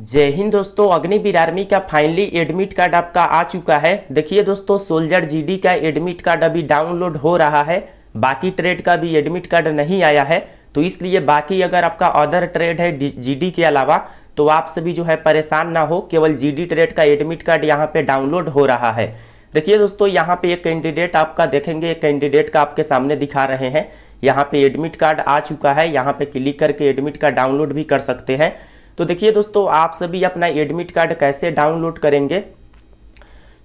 जय हिंद दोस्तों अग्निवीर आर्मी का फाइनली एडमिट कार्ड आपका आ चुका है देखिए दोस्तों सोल्जर जीडी का एडमिट कार्ड अभी डाउनलोड हो रहा है बाकी ट्रेड का भी एडमिट कार्ड नहीं आया है तो इसलिए बाकी अगर आपका अदर ट्रेड है जीडी के अलावा तो आप सभी जो है परेशान ना हो केवल डी ट्रेड का एडमिट कार्ड यहाँ पे डाउनलोड हो रहा है देखिए दोस्तों यहाँ पे एक कैंडिडेट आपका देखेंगे एक कैंडिडेट का आपके सामने दिखा रहे हैं यहाँ पे एडमिट कार्ड आ चुका है यहाँ पे क्लिक करके एडमिट कार्ड डाउनलोड भी कर सकते हैं तो देखिए दोस्तों आप सभी अपना एडमिट कार्ड कैसे डाउनलोड करेंगे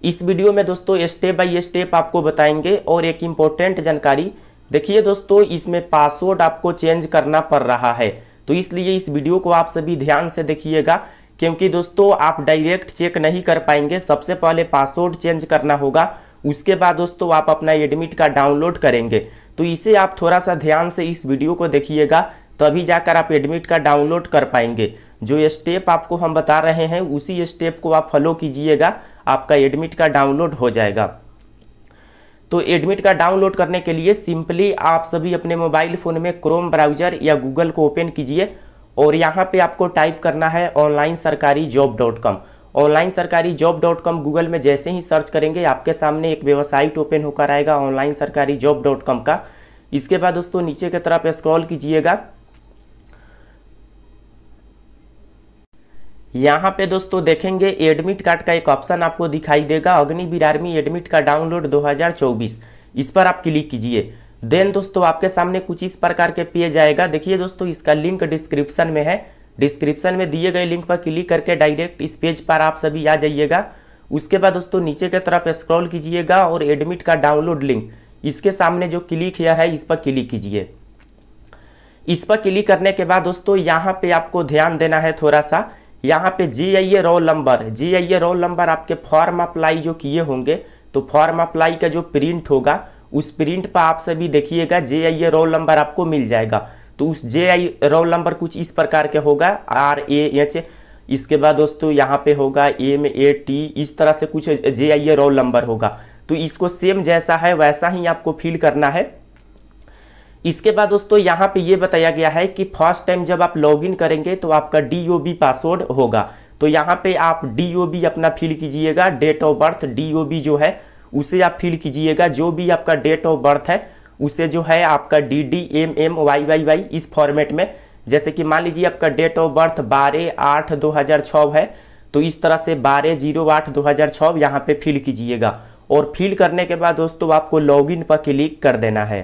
इस वीडियो में दोस्तों स्टेप बाय स्टेप आपको बताएंगे और एक इम्पोर्टेंट जानकारी देखिए दोस्तों इसमें पासवर्ड आपको चेंज करना पड़ रहा है तो इसलिए इस वीडियो को आप सभी ध्यान से देखिएगा क्योंकि दोस्तों आप डायरेक्ट चेक नहीं कर पाएंगे सबसे पहले पासवर्ड चेंज करना होगा उसके बाद दोस्तों आप अपना एडमिट कार्ड डाउनलोड करेंगे तो इसे आप थोड़ा सा ध्यान से इस वीडियो को देखिएगा तभी जाकर आप एडमिट कार्ड डाउनलोड कर पाएंगे जो स्टेप आपको हम बता रहे हैं उसी स्टेप को आप फॉलो कीजिएगा आपका एडमिट कार्ड डाउनलोड हो जाएगा तो एडमिट कार्ड डाउनलोड करने के लिए सिंपली आप सभी अपने मोबाइल फ़ोन में क्रोम ब्राउजर या गूगल को ओपन कीजिए और यहाँ पे आपको टाइप करना है online sarkari job dot com online sarkari job dot com Google में जैसे ही सर्च करेंगे आपके सामने एक वेबसाइट ओपन होकर आएगा online sarkari job dot com का इसके बाद दोस्तों नीचे की तरफ स्क्रॉल कीजिएगा यहाँ पे दोस्तों देखेंगे एडमिट कार्ड का एक ऑप्शन आपको दिखाई देगा Agniveer army admit card download 2024 इस पर आप क्लिक कीजिए देन दोस्तों आपके सामने कुछ इस प्रकार के पेज आएगा देखिए दोस्तों इसका लिंक डिस्क्रिप्शन में है डिस्क्रिप्शन में दिए गए लिंक पर क्लिक करके डायरेक्ट इस पेज पर आप सभी आ जाइएगा उसके बाद दोस्तों नीचे की तरफ स्क्रॉल कीजिएगा और एडमिट का डाउनलोड लिंक इसके सामने जो क्लिक किया है इस पर क्लिक कीजिए इस पर क्लिक करने के बाद दोस्तों यहाँ पे आपको ध्यान देना है थोड़ा सा यहाँ पे G I A roll number G I A roll number आपके फॉर्म अप्लाई जो किए होंगे तो फॉर्म अप्लाई का जो प्रिंट होगा उस प्रिंट पर आप सभी देखिएगा जे आई ए रोल नंबर आपको मिल जाएगा तो उस जे आई रोल नंबर कुछ इस प्रकार के होगा आर ए एच इसके बाद दोस्तों यहाँ पे होगा एम ए टी इस तरह से कुछ जे आई ए रोल नंबर होगा तो इसको सेम जैसा है वैसा ही आपको फिल करना है इसके बाद दोस्तों यहाँ पे ये बताया गया है कि फर्स्ट टाइम जब आप लॉगिन करेंगे तो आपका डी पासवर्ड होगा तो यहाँ पे आप डी अपना फिल कीजिएगा डेट ऑफ बर्थ डी जो है उसे आप फिल कीजिएगा जो भी आपका डेट ऑफ बर्थ है उसे जो है आपका D D M M Y Y Y इस फॉर्मेट में जैसे कि मान लीजिए आपका डेट ऑफ बर्थ बारह आठ दो हज़ार छः है तो इस तरह से बारह जीरो आठ दो हज़ार छः यहाँ पर फिल कीजिएगा और फिल करने के बाद दोस्तों आपको लॉगिन पर क्लिक कर देना है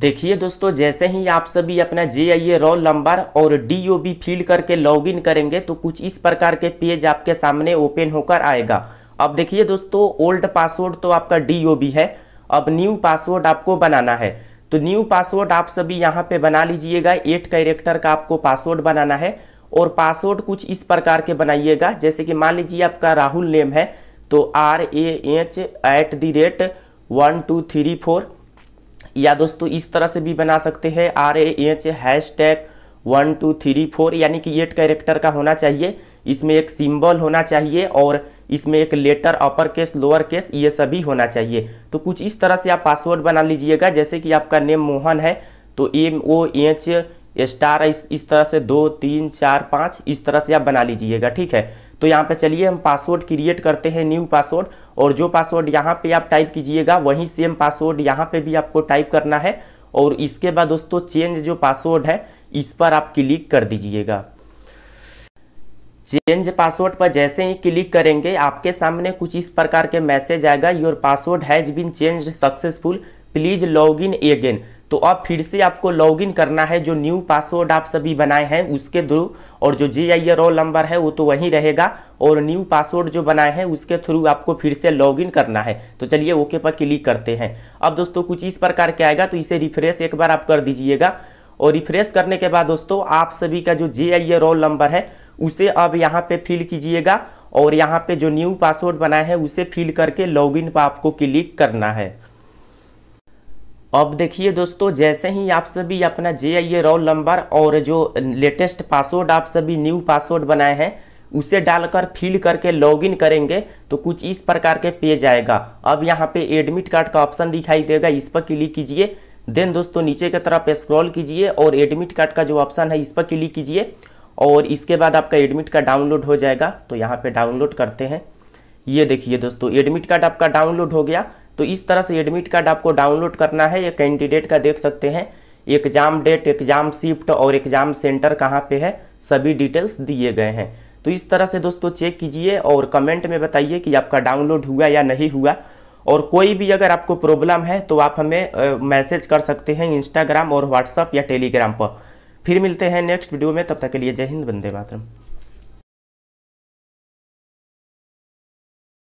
देखिए दोस्तों जैसे ही आप सभी अपना J I A roll number और डी ओ बी फिल करके लॉगिन करेंगे तो कुछ इस प्रकार के पेज आपके सामने ओपन होकर आएगा अब देखिए दोस्तों ओल्ड पासवर्ड तो आपका डी ओ बी है अब न्यू पासवर्ड आपको बनाना है तो न्यू पासवर्ड आप सभी यहाँ पे बना लीजिएगा एट कैरेक्टर का आपको पासवर्ड बनाना है और पासवर्ड कुछ इस प्रकार के बनाइएगा जैसे कि मान लीजिए आपका राहुल नेम है तो R A H at the rate one two three four या दोस्तों इस तरह से भी बना सकते हैं R A H hashtag one two three four यानी कि एट कैरेक्टर का होना चाहिए इसमें एक सिंबल होना चाहिए और इसमें एक letter upper case lower case ये सभी होना चाहिए तो कुछ इस तरह से आप पासवर्ड बना लीजिएगा जैसे कि आपका नेम मोहन है तो एम ओ एच स्टार इस इस तरह से दो तीन चार पाँच इस तरह से आप बना लीजिएगा ठीक है तो यहाँ पे चलिए हम पासवर्ड क्रिएट करते हैं न्यू पासवर्ड और जो पासवर्ड यहाँ पे आप टाइप कीजिएगा वही सेम पासवर्ड यहाँ पे भी आपको टाइप करना है और इसके बाद दोस्तों चेंज जो पासवर्ड है इस पर आप क्लिक कर दीजिएगा चेंज पासवर्ड पर जैसे ही क्लिक करेंगे आपके सामने कुछ इस प्रकार के मैसेज आएगा your password has been change successful please log in again तो अब फिर से आपको लॉगिन करना है जो न्यू पासवर्ड आप सभी बनाए हैं उसके थ्रू और जो जे आई रोल नंबर है वो तो वही रहेगा और न्यू पासवर्ड जो बनाए हैं उसके थ्रू आपको फिर से लॉगिन करना है तो चलिए ओके पर क्लिक करते हैं अब दोस्तों कुछ इस प्रकार के आएगा तो इसे रिफ्रेश एक बार आप कर दीजिएगा और रिफ्रेश करने के बाद दोस्तों आप सभी का जो जे आई रोल नंबर है उसे अब यहाँ पे फिल कीजिएगा और यहाँ पे जो न्यू पासवर्ड बनाए हैं उसे फिल करके लॉगिन पर आपको क्लिक करना है अब देखिए दोस्तों जैसे ही आप सभी अपना J I A roll number और जो लेटेस्ट पासवर्ड आप सभी न्यू पासवर्ड बनाए हैं उसे डालकर फिल करके लॉगिन करेंगे तो कुछ इस प्रकार के पेज आएगा अब यहाँ पे एडमिट कार्ड का ऑप्शन दिखाई देगा इस पर क्लिक कीजिए देन दोस्तों नीचे की तरफ स्क्रॉल कीजिए और एडमिट कार्ड का जो ऑप्शन है इस पर क्लिक कीजिए और इसके बाद आपका एडमिट कार्ड डाउनलोड हो जाएगा तो यहाँ पे डाउनलोड करते हैं ये देखिए दोस्तों एडमिट कार्ड आपका डाउनलोड हो गया तो इस तरह से एडमिट कार्ड आपको डाउनलोड करना है या कैंडिडेट का देख सकते हैं एग्ज़ाम डेट एग्ज़ाम शिफ्ट और एग्ज़ाम सेंटर कहाँ पे है सभी डिटेल्स दिए गए हैं तो इस तरह से दोस्तों चेक कीजिए और कमेंट में बताइए कि आपका डाउनलोड हुआ या नहीं हुआ और कोई भी अगर आपको प्रॉब्लम है तो आप हमें मैसेज कर सकते हैं इंस्टाग्राम और व्हाट्सअप या टेलीग्राम पर फिर मिलते हैं नेक्स्ट वीडियो में तब तक के लिए जय हिंद वंदे मातरम